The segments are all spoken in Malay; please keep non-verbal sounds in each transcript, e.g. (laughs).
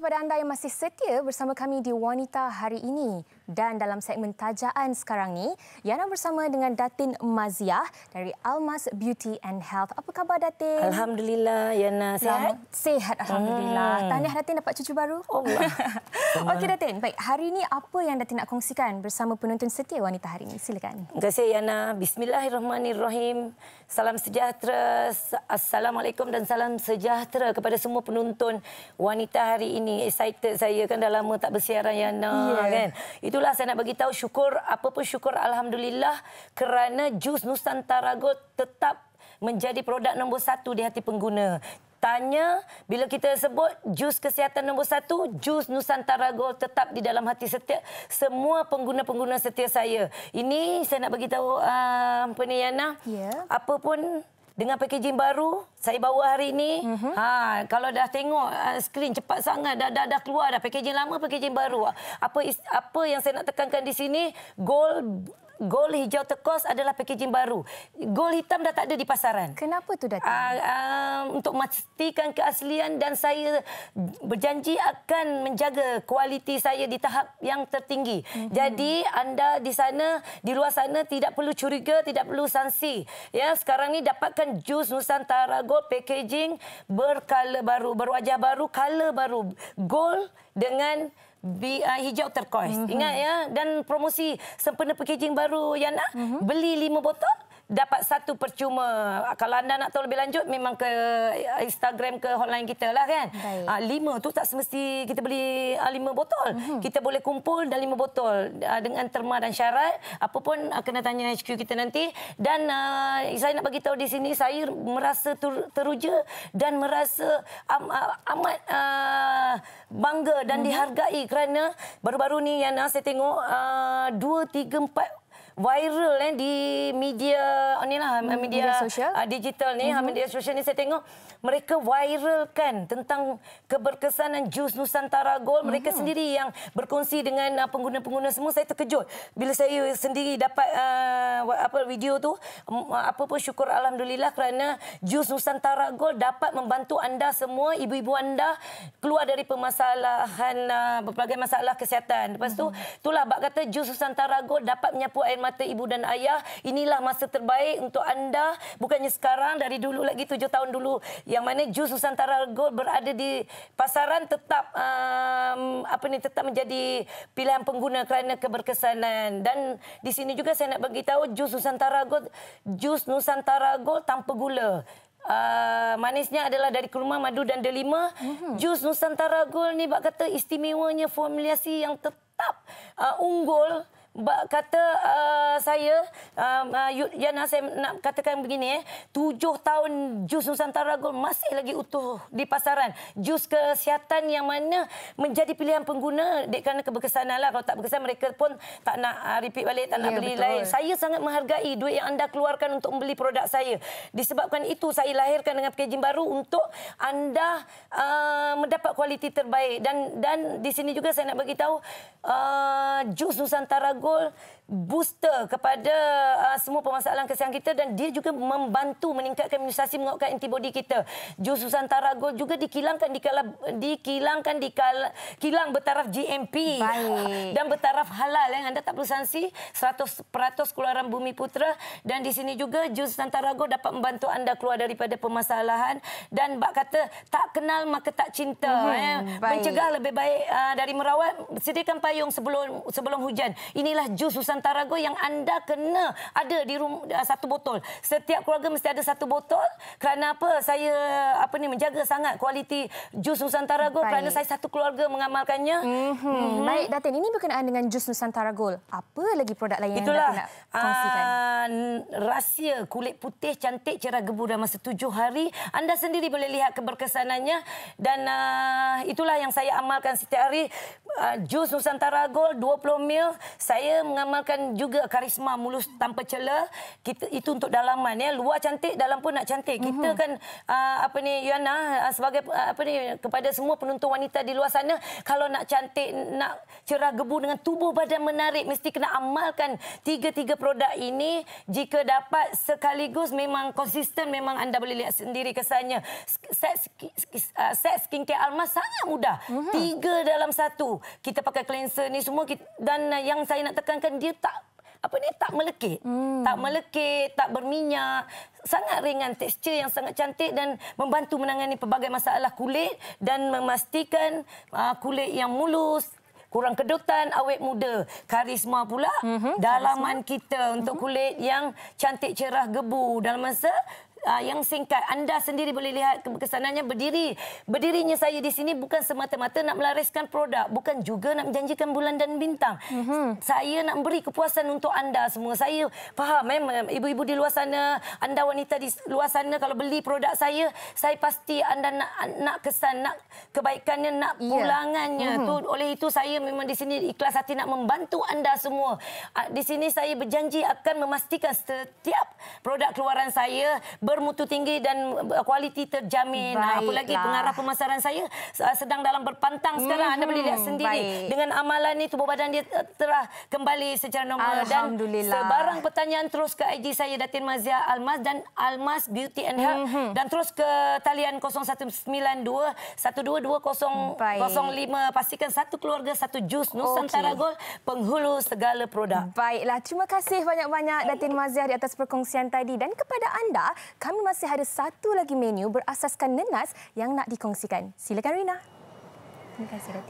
kepada anda yang masih setia bersama kami di Wanita hari ini. Dan dalam segmen tajaan sekarang ni, Yana bersama dengan Datin Maziah dari Almas Beauty and Health. Apa khabar Datin? Alhamdulillah, Yana. Ya, Sihat? sehat Alhamdulillah. Hmm. Tahniah Datin dapat cucu baru. Oh Allah. (laughs) Okey Datin, baik. Hari ini apa yang Datin nak kongsikan bersama penonton setia wanita hari ini? Silakan. Terima kasih, Yana. Bismillahirrahmanirrahim. Salam sejahtera. Assalamualaikum dan salam sejahtera kepada semua penonton wanita hari ini ni excited saya kan dah lama tak bersiaran Yana yeah. kan. Itulah saya nak bagi tahu syukur apa pun syukur alhamdulillah kerana jus Nusantara Gold tetap menjadi produk nombor satu di hati pengguna. Tanya bila kita sebut jus kesihatan nombor satu, jus Nusantara Gold tetap di dalam hati setiap semua pengguna-pengguna setia saya. Ini saya nak bagi tahu uh, ah, Peniana. Yeah. Apa pun dengan packaging baru saya bawa hari ini. Mm-hmm. Ha kalau dah tengok uh, skrin cepat sangat dah, dah dah keluar dah packaging lama packaging baru. Apa apa yang saya nak tekankan di sini gold gol hijau tekos adalah packaging baru. Gol hitam dah tak ada di pasaran. Kenapa tu datang? Uh, uh, ah, untuk memastikan keaslian dan saya berjanji akan menjaga kualiti saya di tahap yang tertinggi. Mm -hmm. Jadi anda di sana, di luar sana tidak perlu curiga, tidak perlu sanksi. Ya, sekarang ni dapatkan jus Nusantara Gol packaging berkala baru, berwajah baru, kala baru. Gol dengan bi, uh, hijau turquoise. Mm-hmm. Ingat ya. Dan promosi sempena packaging baru, Yana. Mm-hmm. Beli lima botol, dapat satu percuma. Ah, kalau anda nak tahu lebih lanjut memang ke eh, Instagram ke hotline kita lah kan. Ha, lima tu tak semesti kita beli ha, lima botol. Mm-hmm. Kita boleh kumpul dan lima botol ha, dengan terma dan syarat. Apa pun ha, kena tanya HQ kita nanti. Dan ha, saya nak bagi tahu di sini saya merasa teruja dan merasa am- amat ha, bangga dan mm-hmm. dihargai kerana baru-baru ni yang saya tengok ha, dua, tiga, empat viral eh di media ni lah hmm, media, media sosial uh, digital ni mm-hmm. media sosial ni saya tengok mereka viral kan tentang keberkesanan jus Nusantara Gold mm-hmm. mereka hmm. sendiri yang berkongsi dengan uh, pengguna-pengguna semua saya terkejut bila saya sendiri dapat uh, apa video tu uh, apa pun syukur alhamdulillah kerana jus Nusantara Gold dapat membantu anda semua ibu-ibu anda keluar dari permasalahan uh, berbagai masalah kesihatan lepas mm-hmm. itulah bab kata jus Nusantara Gold dapat menyapu air mata mata ibu dan ayah, inilah masa terbaik untuk anda. Bukannya sekarang, dari dulu lagi, tujuh tahun dulu. Yang mana jus Nusantara Gold berada di pasaran tetap um, apa ni tetap menjadi pilihan pengguna kerana keberkesanan. Dan di sini juga saya nak beritahu jus Nusantara Gold, jus Nusantara Gold tanpa gula. Uh, manisnya adalah dari kurma, madu dan delima. Mm-hmm. Jus Nusantara Gold ni bak kata istimewanya formulasi yang tetap uh, unggul kata uh, saya um, uh, Yana saya nak katakan begini eh tujuh tahun jus Nusantara Gold masih lagi utuh di pasaran jus kesihatan yang mana menjadi pilihan pengguna dek kerana keberkesanan lah kalau tak berkesan mereka pun tak nak uh, repeat balik tak nak ya, beli betul. lain saya sangat menghargai duit yang anda keluarkan untuk membeli produk saya disebabkan itu saya lahirkan dengan packaging baru untuk anda uh, mendapat kualiti terbaik dan dan di sini juga saya nak bagi tahu uh, jus Nusantara goal booster kepada uh, semua permasalahan kesihatan kita dan dia juga membantu meningkatkan imunisasi menguatkan antibodi kita. Jus Nusantara Gold juga dikilangkan di kala, dikilangkan di kala, kilang bertaraf GMP Baik. dan bertaraf halal yang eh. anda tak perlu sanksi 100% keluaran bumi putra dan di sini juga Jus Nusantara Gold dapat membantu anda keluar daripada permasalahan dan bak kata tak kenal maka tak cinta mm-hmm. eh. mencegah lebih baik uh, dari merawat sediakan payung sebelum sebelum hujan. Inilah Jus Nusantara taraga yang anda kena ada di rumah satu botol. Setiap keluarga mesti ada satu botol. Kerana apa? Saya apa ni menjaga sangat kualiti jus Nusantara Gold kerana saya satu keluarga mengamalkannya. Mm-hmm. Mm-hmm. Baik Datin, ini berkenaan dengan jus Nusantara Gold. Apa lagi produk lain Itulah, yang Datin nak kongsikan? Uh, rahsia kulit putih cantik cerah gebu dalam masa tujuh hari. Anda sendiri boleh lihat keberkesanannya dan uh, itulah yang saya amalkan setiap hari uh, jus Nusantara Gold 20 mil. Saya mengamalkan juga karisma mulus tanpa celah. Kita itu untuk dalaman ya. Luar cantik, dalam pun nak cantik. Kita mm-hmm. kan uh, apa ni Yana uh, ah, sebagai uh, apa ni kepada semua penuntut wanita di luar sana kalau nak cantik, nak cerah gebu dengan tubuh badan menarik mesti kena amalkan tiga-tiga produk ini. Jika dapat sekaligus memang konsisten memang anda boleh lihat sendiri kesannya. Set, set skincare Almas sangat mudah. Mm-hmm. Tiga dalam satu kita pakai cleanser ni semua kita, dan eh, yang saya nak tekankan dia tak apa ni tak melekit hmm. tak melekit tak berminyak sangat ringan tekstur yang sangat cantik dan membantu menangani pelbagai masalah kulit dan memastikan uh, kulit yang mulus kurang kedutan awet muda karisma pula mm-hmm. dalaman karisma. kita untuk mm-hmm. kulit yang cantik cerah gebu dalam masa uh, yang singkat anda sendiri boleh lihat kesanannya berdiri berdirinya saya di sini bukan semata-mata nak melariskan produk bukan juga nak menjanjikan bulan dan bintang mm-hmm. saya nak beri kepuasan untuk anda semua saya faham eh, memang ibu-ibu di luar sana anda wanita di luar sana kalau beli produk saya saya pasti anda nak nak kesan nak kebaikannya nak ya. pulangannya yeah. mm-hmm. tu oleh itu saya memang di sini ikhlas hati nak membantu anda semua uh, di sini saya berjanji akan memastikan setiap produk keluaran saya bermutu tinggi dan uh, kualiti terjamin. Ah, Baiklah. Apalagi pengarah pemasaran saya uh, sedang dalam berpantang sekarang. Anda boleh lihat hmm, sendiri. Baik. Dengan amalan ini, tubuh badan dia uh, telah kembali secara normal. Alhamdulillah. Dan sebarang pertanyaan terus ke IG saya, Datin Mazia Almas dan Almas Beauty and Health. hmm Dan terus ke talian 0192-122-0005. Pastikan satu keluarga, satu jus Nusantara okay. Gold, penghulu segala produk. Baiklah, terima kasih banyak-banyak Datin Mazia di atas perkongsian tadi. Dan kepada anda, kami masih ada satu lagi menu berasaskan nenas yang nak dikongsikan. Silakan Rina.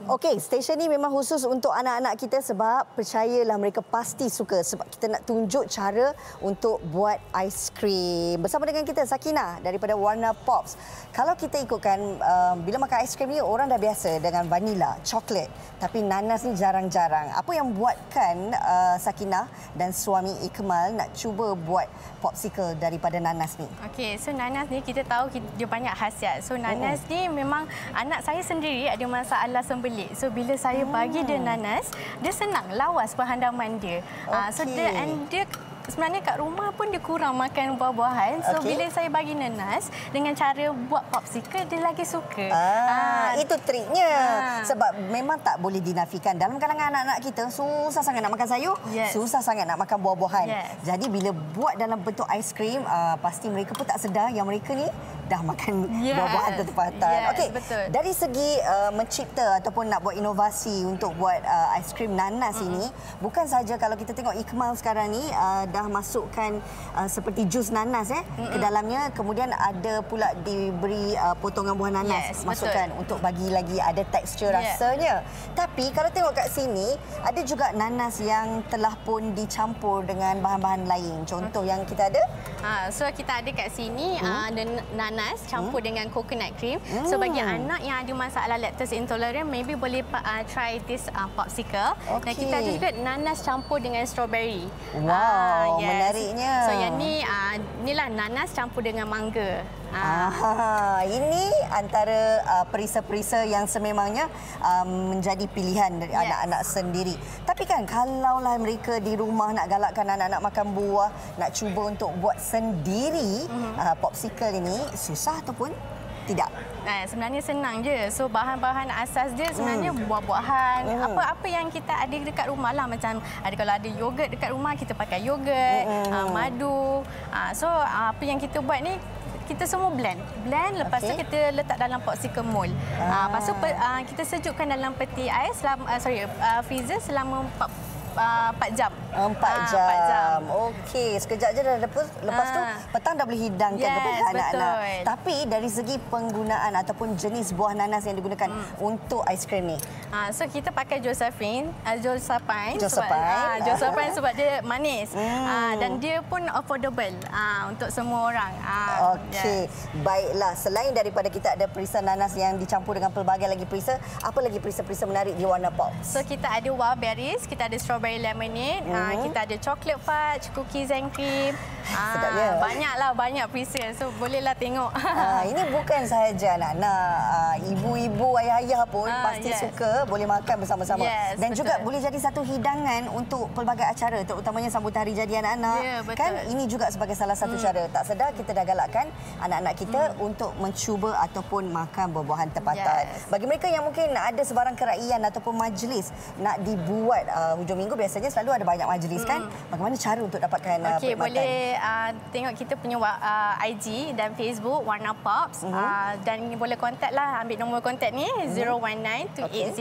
Okey, stesen ni memang khusus untuk anak-anak kita sebab percayalah mereka pasti suka sebab kita nak tunjuk cara untuk buat aiskrim. Bersama dengan kita Sakina daripada Warna Pops. Kalau kita ikutkan um, bila makan aiskrim ni orang dah biasa dengan vanila, coklat, tapi nanas ni jarang-jarang. Apa yang buatkan uh, Sakina dan suami Ikmal nak cuba buat popsicle daripada nanas ni? Okey, so nanas ni kita tahu dia banyak khasiat. So nanas oh. ni memang anak saya sendiri ada masa alas sembelit. So bila saya hmm. bagi dia hmm. nanas, dia senang lawas perhandaman dia. Okay. Ah, so dia and dia sebenarnya kat rumah pun dia kurang makan buah-buahan. So okay. bila saya bagi nanas dengan cara buat popsicle dia lagi suka. Ah, uh, itu triknya. Uh. Sebab memang tak boleh dinafikan dalam kalangan anak-anak kita susah sangat nak makan sayur, yes. susah sangat nak makan buah-buahan. Yes. Jadi bila buat dalam bentuk aiskrim, uh, pasti mereka pun tak sedar yang mereka ni dah makan (laughs) yeah. buah-buahan tempatan. Yeah, Okey, dari segi uh, mencipta ataupun nak buat inovasi untuk buat uh, aiskrim nanas mm-hmm. ini, bukan saja kalau kita tengok Ikmal sekarang ni uh, dah masukkan uh, seperti jus nanas eh mm-hmm. ke dalamnya, kemudian ada pula diberi uh, potongan buah nanas yes, masukkan betul. untuk bagi lagi ada tekstur yeah. rasanya. Tapi kalau tengok kat sini, ada juga nanas yang telah pun dicampur dengan bahan-bahan lain. Contoh mm-hmm. yang kita ada? Ha, so kita ada kat sini ada hmm uh, nanas panas campur hmm. dengan coconut cream. Hmm. So bagi anak yang ada masalah lactose intolerant, maybe boleh uh, try this uh, popsicle. Okay. Dan kita ada juga nanas campur dengan strawberry. Wow, uh, yes. menariknya. So yang ni uh, lah nanas campur dengan mangga. Ah, ini antara uh, perisa-perisa yang sememangnya um, menjadi pilihan dari yes. anak-anak sendiri. Tapi kan kalaulah mereka di rumah nak galakkan anak-anak makan buah, nak cuba untuk buat sendiri mm-hmm. uh, popsicle ini, susah ataupun tidak? Nah, eh, sebenarnya senang je. So bahan-bahan asas dia sebenarnya hmm. buah-buahan, apa-apa hmm. yang kita ada dekat rumah lah macam ada kalau ada yogurt dekat rumah kita pakai yogurt, hmm. uh, madu. Uh, so uh, apa yang kita buat ni kita semua blend. Blend lepas okay. tu kita letak dalam poksi kemul. Ah uh, lepas tu uh, kita sejukkan dalam peti ais selama uh, sorry uh, freezer selama 4 ah, jam. 4 ah, jam. jam. Okey, sekejap je dah lepas lepas tu ah. petang dah boleh hidangkan yes, kepada anak-anak. Tapi dari segi penggunaan ataupun jenis buah nanas yang digunakan hmm. untuk aiskrim ni. Ha, so kita pakai Josephine, uh, Josephine sebab uh, Josephine sebab dia manis. Hmm. Uh, dan dia pun affordable uh, untuk semua orang. Uh, Okey. Yes. Baiklah, selain daripada kita ada perisa nanas yang dicampur dengan pelbagai lagi perisa, apa lagi perisa-perisa menarik di Warna Pop? So kita ada wild berries, kita ada strawberry strawberry lemonade. Mm-hmm. Uh, kita ada chocolate fudge, cookies and cream. Uh, ah, Sedapnya. Banyaklah, banyak pre So, bolehlah tengok. Uh, ini bukan sahaja anak-anak. Uh, ah, ibu-ibu, ayah-ayah pun uh, pasti yes. suka boleh makan bersama-sama. Yes, Dan betul. juga boleh jadi satu hidangan untuk pelbagai acara. Terutamanya sambutan hari jadi anak-anak. Yeah, ya, Kan ini juga sebagai salah satu mm. cara. Tak sedar kita dah galakkan anak-anak kita mm. untuk mencuba ataupun makan buah-buahan Yes. Bagi mereka yang mungkin ada sebarang keraian ataupun majlis nak dibuat uh, hujung minggu, minggu biasanya selalu ada banyak majlis kan? hmm. kan? Bagaimana cara untuk dapatkan uh, okay, perkhidmatan? Boleh uh, tengok kita punya uh, IG dan Facebook, Warna Pops. Hmm. Uh, dan boleh kontak lah, ambil nombor kontak ni, hmm.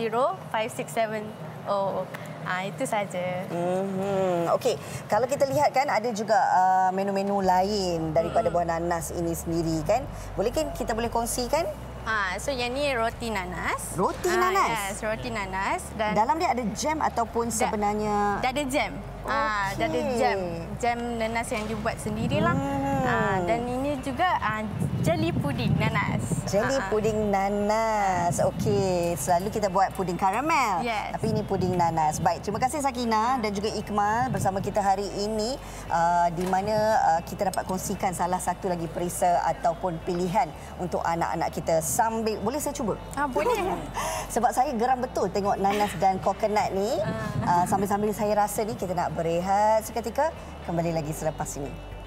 019-280-567. Oh. Ah itu saja. Mhm. Okey, kalau kita lihat kan ada juga uh, menu-menu uh, lain daripada mm. buah nanas ini sendiri kan. Boleh kan kita boleh kongsikan? Ha, so yang ni roti nanas. Roti ha, nanas. Yes, roti nanas dan dalam dia ada jam ataupun sebenarnya dah ada jam. Okay. Ha, dah ada jam. Jam nanas yang dibuat sendirilah. Hmm. Ha, dan ini juga ha, Jeli puding nanas. Jeli uh-huh. puding nanas. Okey, selalu kita buat puding karamel. Yes. Tapi ini puding nanas. Baik, terima kasih Sakina dan juga Ikmal bersama kita hari ini uh, di mana uh, kita dapat kongsikan salah satu lagi perisa ataupun pilihan untuk anak-anak kita. Sambil boleh saya cuba? Ah, boleh. (laughs) Sebab saya geram betul tengok nanas dan coconut ni. Uh, sambil-sambil saya rasa ni kita nak berehat seketika kembali lagi selepas ini.